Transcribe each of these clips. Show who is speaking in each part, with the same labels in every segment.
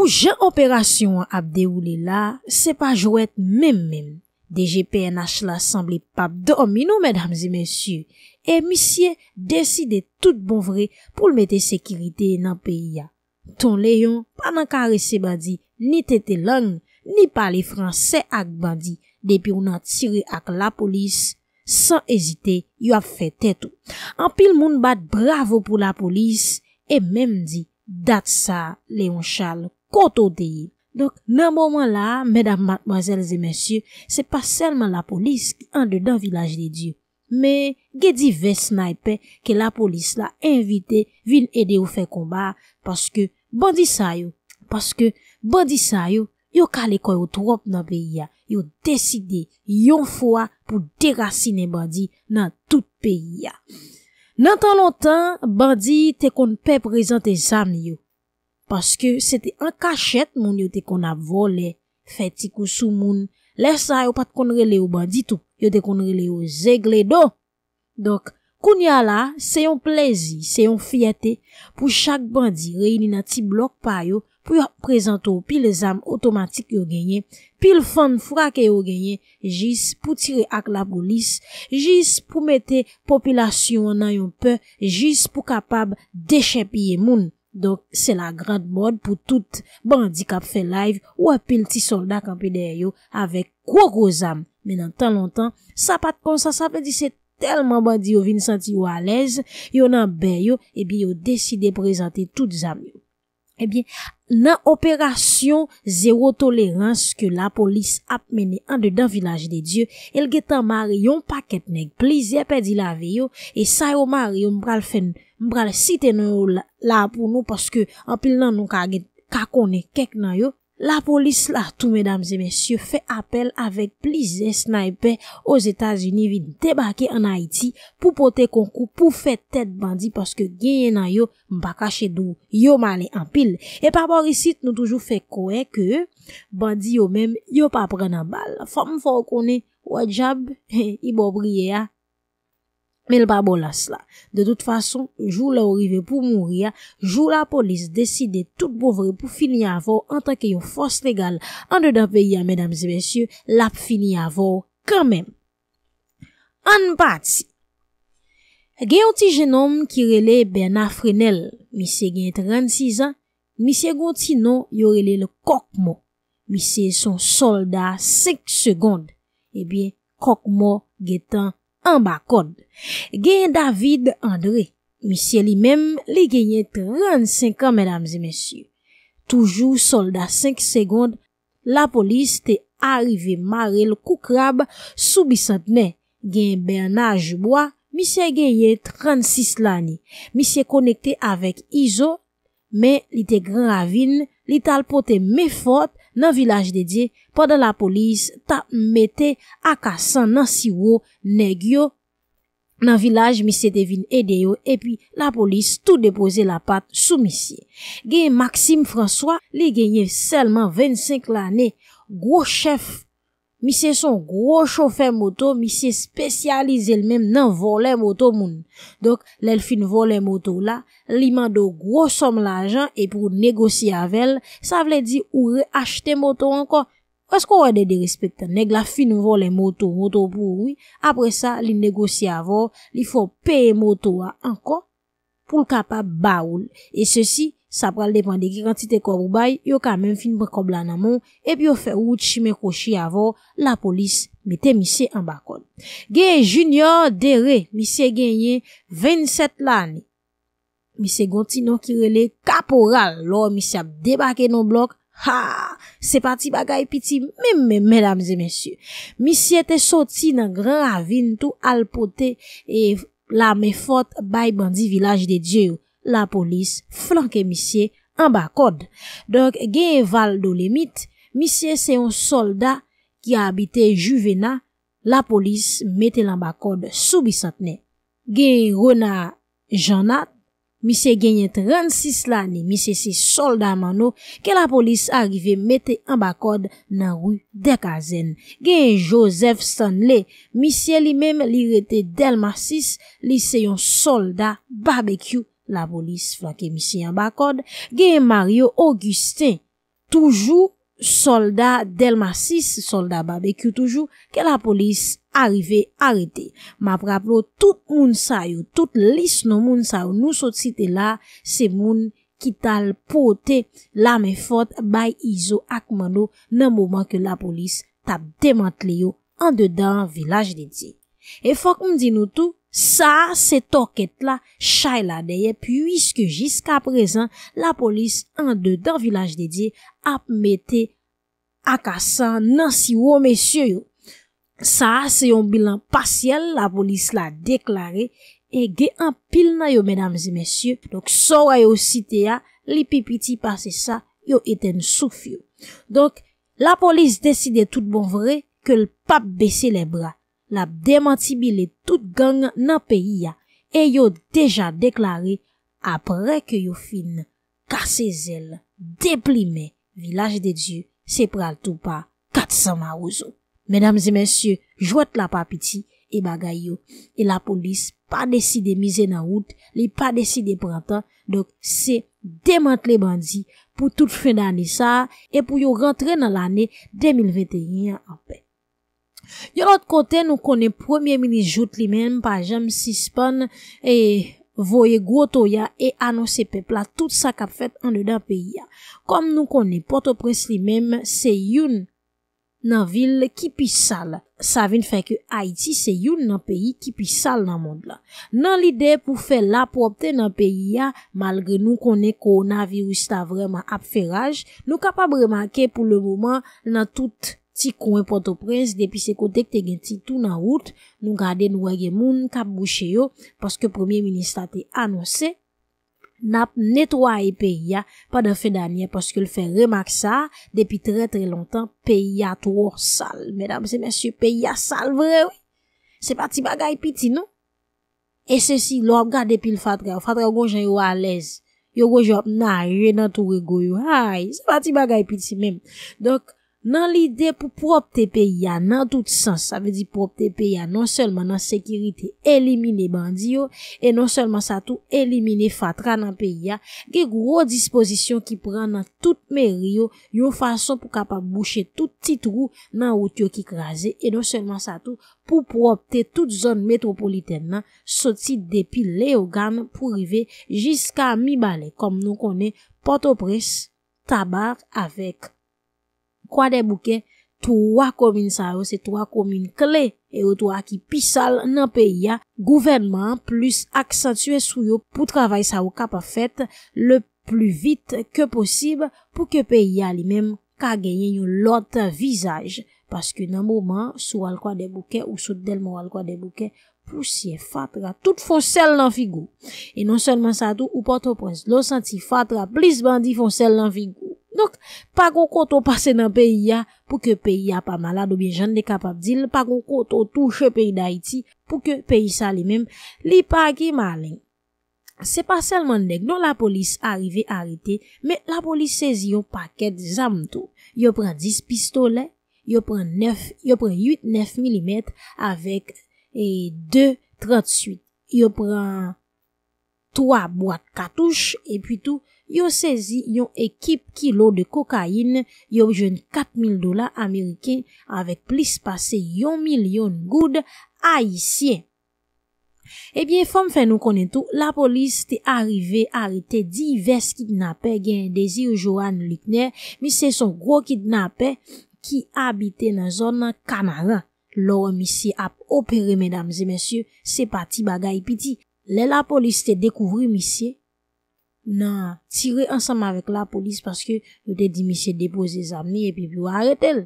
Speaker 1: Pouje operasyon an ap deroule la, se pa jowet mem-mem. Deje PNH la sanble pap domino, medamzi mensyu, e misye deside tout bon vre pou l mette sekirite nan peyi ya. Ton leyon, panan ka rese bandi, ni tete lang, ni pale franse ak bandi, depi ou nan tire ak la polis, san ezite, yo ap fe teto. An pil moun bat bravo pou la polis, e mem di, dat sa leyon chal. Koto deye. Donk nan mouman la, medan mademoiselles et messieurs, se pa selman la polis ki ande dan vilaj de diyo. Me, ge di ve snaype ke la polis la invite vil ede ou fe komba paske bandi sayo. Paske bandi sayo, yo kale koyo trop nan peyi ya. Yo deside yon fwa pou derasine bandi nan tout peyi ya. Nan tan lontan, bandi te kon pe prezante zan yo. Paske sete an kachet moun yo te kon avole, feti kousou moun, lesa yo pat kon rele yo bandi tou, yo te kon rele yo zegle do. Dok, koun ya la, se yon plezi, se yon fiyete, pou chak bandi reyni nati blok pa yo, pou yo prezento pi le zam otomatik yo genye, pi le fan fwa ke yo genye, jis pou tire ak la bolis, jis pou mete popilasyon nan yon pe, jis pou kapab dechepye moun. Donk, se la grand mod pou tout bandi kap fe live ou apil ti soldak anpe de yo avek kouko zam. Menan tan lontan, sa pat kon sa sape di se telman bandi yo vin santi yo alez, yo nan ben yo e bi yo deside prezante tout zam yo. Ebyen eh nan operasyon zero tolerans ke la polis ap mene an de dan vilaj de Diyo, el getan mare yon paket neg, pliz ye pedi lave yo, e sayo mare yon mbral siten yo la pou nou paske an pil nan nou kakone kek nan yo. La polis la tout, mesdames et messieurs, fè apel avèk plizè snaype os Etats-Unis vi debake an Haiti pou pote konkou pou fè tèt bandi paske genye nan yo mba kache dou yo male an pil. E pa borisit nou toujou fè kowe ke bandi yo mèm yo pa prena bal. Fò mfò konè, wajab, i bo briye ya. Mel ba bolas la. De tout fason, jou la ourive pou moun ria, jou la polis deside tout bovre pou finia avou an tanke yon fos legal. An de dan pe ya, medams e bensyou, lap finia avou kanmen. An pati. Gen yon ti genom ki rele ben afrenel. Mi se gen 36 an. Mi se yon ti nou, yo rele le kokmo. Mi se yon solda 5 segond. E eh biye, kokmo getan An ba kod, gen David André, misye li mem li genye 35 an, mesdames et messieurs. Toujou soldat 5 segondes, la polis te arrive mare le koukrab soubisant ne. Gen Bernard Joubois, misye genye 36 lani, misye konekte avek Izo, men li te gran avin, li talpote me fote, Nan vilaj dedye, padan la polis ta mette akasan nan siwo negyo nan vilaj mi se devin edeyo epi la polis tou depose la pat sou misye. Genye Maksim François li genye selman 25 lane, gwo chef François. Mi se son gro chofer moto, mi se spesyalize el mem nan voler moto moun. Dok, lèl fin voler moto la, li mando gro som l'ajan, e pou negosi avel, sa vle di ou reachete moto anko. Wèskou wè de de respekte, neg la fin voler moto, moto pou oui, apre sa, li negosi avor, li fò peye moto anko pou l'kapa baoul. E se si... Sa pral depande ki kanti te korou bay, yo ka men fin brekob lan nan moun, epi yo fe wout chi men koshi avon, la polis mette misye an bakon. Gen Junior Dere, misye genye 27 lani, misye gonti nan kirele kaporal, lor misye ap debake nan blok, ha! Se pati bagay piti, men men, men damse mensye. Misye te soti nan gran ravine tou al pote, e, la me fote bay bandi vilaj de Djerou. la polis flanke misye an bakod. Donk genye Valdo Lemit, misye seyon solda ki abite Juvena, la polis mette lan bakod soubisantne. Genye Rona Janat, misye genye 36 lani misye si solda mano, ke la polis arrive mette an bakod nan rou dekazen. Genye Joseph Stanley, misye li mem li rete Delmar 6, li seyon solda barbekyou, la polis flake misi yon bakod, gen Mario Augustin, toujou solda Delma 6, solda barbecue toujou, ke la polis arive arete. Ma praplo, tout moun sayo, tout lis nou moun sayo nou sot site la, se moun kital pote, la mè fote bay Izo Akumano, nan mouman ke la polis tap demant le yo, an dedan vilaj de di. E fok moum di nou tou, Sa se tok et la chay la deye pwiske jiska prezan la polis an de dan vilaj dedye ap mette akasan nan si wo mesye yo. Sa se yon bilan pasyel la polis la deklare e ge an pil na yo mesdames e mesye. Donk sowa yo site ya li pipiti pase sa yo eten souf yo. Donk la polis deside tout bon vre ke l pap bese le brak. la demanti bile tout gang nan peyi ya, e yo deja deklari apre ke yo fin kase zel, deplime, vilaj de Diyo se pral tou pa 400 marouzo. Menamze mensyo, jwot la papiti e bagay yo, e la polis pa deside mize nan wout, li pa deside prantan, dok se demanti le bandi, pou tout fin dani sa, e pou yo rentre nan lane 2021 an pey. Yon ot kote nou kone Premier Minist jout li men, pa jem Sispon e voye Gwotoya e anose pepla tout sa kap fet an de dan peyi ya. Kom nou kone Port-au-Prince li men, se yon nan vil ki pis sal. Sa vin feke Haiti se yon nan peyi ki pis sal nan mond la. Nan lide pou fe la propte nan peyi ya, malgre nou kone koronavirus ta vreman ap feraj, nou kap ap remake pou le mouman nan tout sa. ti kouen pote prens, depi se kou tek te gen ti tou nan wout, nou gade nou wage moun kap bouchè yo, paske Premier Ministre te anonsè, nap netwaye peyi ya, pa dan fe danye, paske l fè remak sa, depi tre tre lontan, peyi ya tou wò sal. Medam se mèsyè, peyi ya sal vre wè. Se pati bagay piti nou. E se si, lò gade depi l fatre, ou fatre ou gonjè yo alez, yo gonjè op nay, yo nan tou regoy yo hay. Se pati bagay piti mèm. Dok, Nan li de pou propte pe ya nan tout sens, sa ve di propte pe ya non selman nan sekirite elimine bandi yo, e non selman sa tou elimine fatra nan pe ya, ge gro dispozisyon ki pran nan tout me ryo yon fason pou kapab boucher tout titrou nan wot yo ki krasi, e non selman sa tou pou propte tout zon metropolitene nan soti depi leogan pou rive jiska mi bale, kom nou konen potopres tabar avek. kwa de bouke, tou a komine sa yo, se tou a komine kle, e yo tou a ki pisal nan pe ya gouvernman plus aksentue sou yo pou travay sa yo kapafet le plus vite ke posib pou ke pe ya li mem ka genyen yon lot visaj. Paske nan mouman, sou al kwa de bouke ou sou del mou al kwa de bouke, pou siye fatra, tout fon sel nan figou. E non senman sa tou, ou potopons, lon santi fatra plis bandi fon sel nan figou. Tok, pa kou koto pase nan peyi ya pou ke peyi ya pa malade ou bien jan de kapap dil, pa kou koto touche peyi da iti pou ke peyi sa li menm, li pa ki malen. Se pa selman dek, nou la polis arive a rete, me la polis sezi yo paket zam tou. Yo pren 10 pistole, yo pren 8-9 mm avèk 2-38, yo pren 3 boat katouche epi tou, Yo sezi yon ekip kilo de kokain, yo jwen 4.000 dola Ameriken avèk plis pase yon milyon goud a yisye. Ebyen, fòm fè nou konen tou, la polis te arive arite divers kidnapè gen desir Johan Lutner. Mi se son gro kidnapè ki abite nan zon kanara. Lor misye ap opere, medamze, mesye, se pati bagay piti. Le la polis te dekouvri misye. nan tire ansama vek la polis paske yo te di misye depose zanmi epi pou aret el.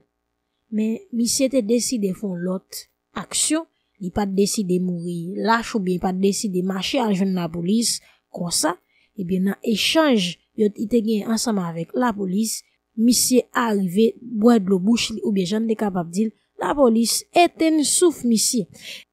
Speaker 1: Men misye te deside fon lot aksyon, li pat deside mouri, lache ou bi pat deside mache ajen nan polis konsa ebien nan echange yo te gen ansama vek la polis misye arive, boed lo bouch li ou bi jan dekabab dil nan polis eten souf misye.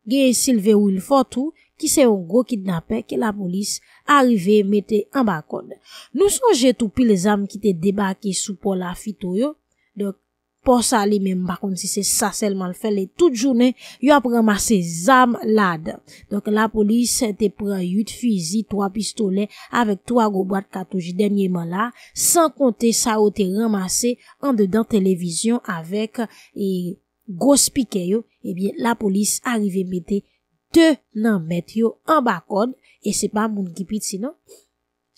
Speaker 1: Gen Silve Wilford ou ki se yo go kidnapè, ki la polis arive metè an bakon. Nou son jè toupi le zanm ki te debakè sou pou la fito yo, dok pou sa li men bakon, si se sa selman fè le tout jounè, yo ap remase zanm lad. Dok la polis te pre yut fizi, 3 pistolè, avek 3 gobat katouji denye man la, san kontè sa o te remase, an de dan televizyon, avek e go spike yo, e biye la polis arive metè te nan met yo an bakon, e se pa moun kipit si nan,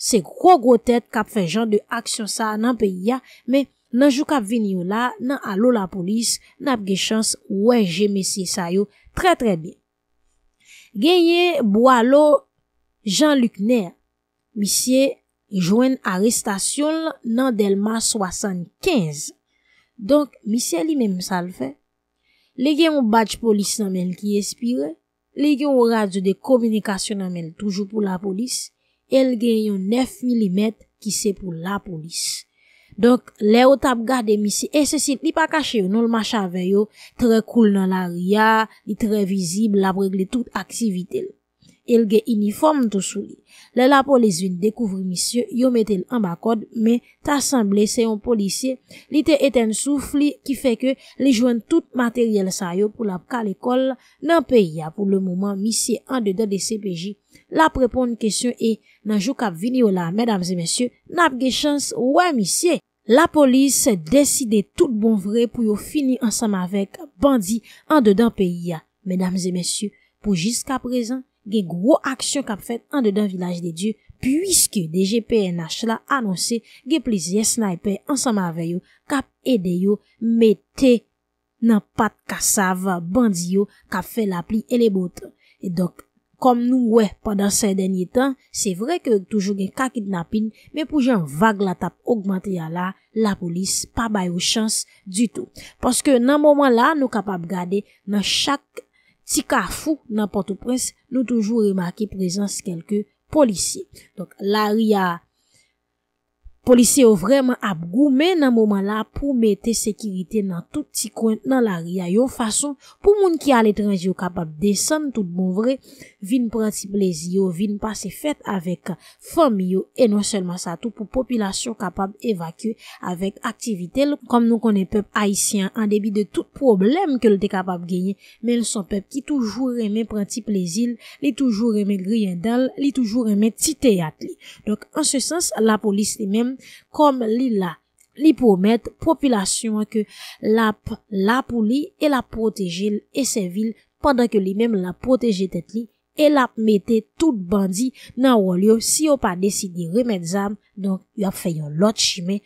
Speaker 1: se kwo gwo tet kap fe jan de aksyon sa nan pe ya, men nan jou kap ven yo la, nan alo la polis, nan ap ge chans wè jemese sa yo, tre tre bi. Gen ye bo alo, Jean Luc Nair, misye jwen arrestasyon nan Delma 75, donk misye li menm sal fe, le gen mou bach polis nan men ki espire, li gen ou radyo de komunikasyon anmel toujou pou la polis, el gen yon 9 mm ki se pou la polis. Donk, le ou tab gade misi esesit li pa kache yo nou l'ma chave yo, tre kul nan l'aria, li tre vizib labregle tout aksivitel. Elge iniform tou sou li. Le la polis vin dekouvri misye yo metel an bakod men tasemble seyon polisye. Li te eten soufli ki fe ke li jwen tout materyel sa yo pou lap kal ekol nan peyi ya pou le mouman misye an dedan de CPJ. Lap repon n kesyon e nan jou kap vini o la medam zemesye nap ge chans wè misye. La polis se deside tout bon vre pou yo fini ansam avek bandi an dedan peyi ya. Medam zemesye pou jiska prezen. gen gwo aksyon kap fet an de dan vilaj de diyo pwiske DGPNH la anonsi gen plizye sniper ansama aveyo kap edeyo mette nan pat kasav bandiyo kap fe la pli elebotan. E dok, kom nou we, padan se denye tan, se vre ke toujou gen kakit napin, men pou jen vage la tap augmenti ya la, la polis pa bayo chans du tou. Paske nan mouman la, nou kapap gade nan chak Si ka fou, nan Port-au-Prince, nou toujou remarke prezans kelke polisye. Donc, la ria... polisi yo vremen ap gou, men nan mouman la pou mette sekirite nan tout ti kwen nan la ria yo, fason pou moun ki al etranj yo kapab desan tout moun vre, vin pranti plezi yo, vin pase fet avèk fòm yo, e non selman sa tout pou popilasyon kapab evakye avèk aktivite lè, kom nou konen pep haisyen an debi de tout problem ke lè te kapab genye, men son pep ki toujou remè pranti plezil lè toujou remè griyendal lè toujou remè titeyat lè donk an se sens la polis li mèm kom li la li pou met popilasyon ke lap la pou li e la proteje e se vil pandan ke li mem la proteje tet li e la mette tout bandi nan wol yo si yo pa desidi remet zam donk yo feyon lot chime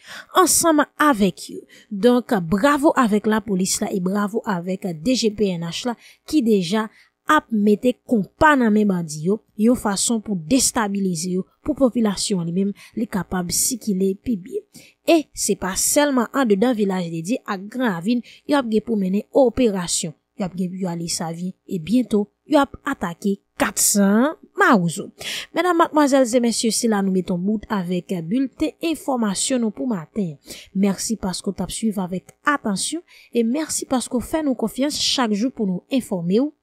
Speaker 1: ansanman avek yo donk bravo avek la polis la e bravo avek DGPNH la ki deja apres ap mette kompa nan men bandi yo, yo fason pou destabilize yo, pou profilasyon li men, li kapab si ki le pebi. E, se pa selman an de dan vilaj dedi ak gran avin, yo ap ge pou mene operasyon. Yo ap ge pou yo ale sa vi, e bientou, yo ap atake 400 maouzo. Menan, mademoiselles et messieurs, si la nou metton mout avèk bulte, informasyon nou pou maten. Mersi paskou tap suiv avèk apansyon, e mersi paskou fè nou konfians chak jou pou nou informe ou,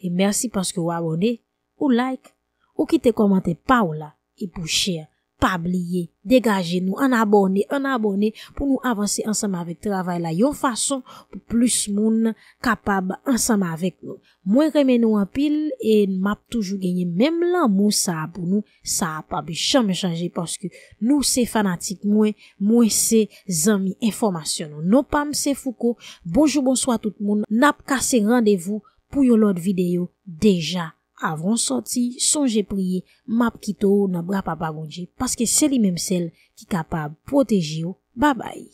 Speaker 1: E mersi paske ou abone ou like Ou kite komante pa ou la E pou share, pabliye Degaje nou, an abone, an abone Pou nou avanse ansame avek travay la Yo fason pou plus moun Kapab ansame avek nou Mwen reme nou an pil E m ap toujou genye Mem lan moun sa ap pou nou Sa ap ap chanme chanje Paske nou se fanatik mwen Mwen se zami informasyon Nou pam se fuko Bonjou bonso a tout moun Nap kase randevou Pou yo lot videyo deja avon soti, sonje priye, map kito ou nan bra pa bagonje. Paske seli menm sel ki kapab proteji ou. Babay!